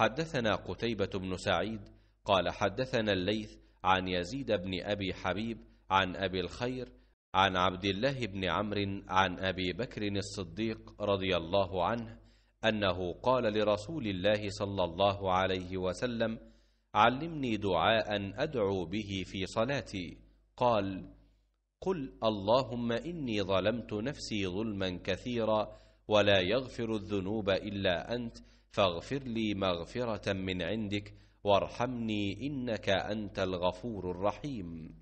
حدثنا قتيبة بن سعيد قال حدثنا الليث عن يزيد بن أبي حبيب عن أبي الخير عن عبد الله بن عمرو عن أبي بكر الصديق رضي الله عنه أنه قال لرسول الله صلى الله عليه وسلم علمني دعاء أدعو به في صلاتي قال قل اللهم إني ظلمت نفسي ظلما كثيرا ولا يغفر الذنوب إلا أنت فاغفر لي مغفرة من عندك وارحمني إنك أنت الغفور الرحيم